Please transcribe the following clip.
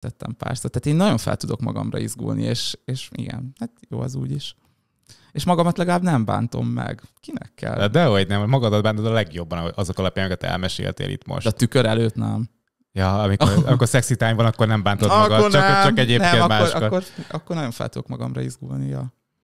tettem párszor. Tehát én nagyon fel tudok magamra izgulni, és, és igen, hát jó az úgy is. És magamat legalább nem bántom meg. Kinek kell? De dehogy nem, magadat bántod a legjobban azok alapján, amiket elmeséltél itt most. De a tükör előtt nem. Ja, amikor, amikor szexi time van, akkor nem bántod akkor magad, nem, csak, csak egyébként nem, máskor. Akkor, akkor, akkor nagyon fel tudok magamra izgulni, ja.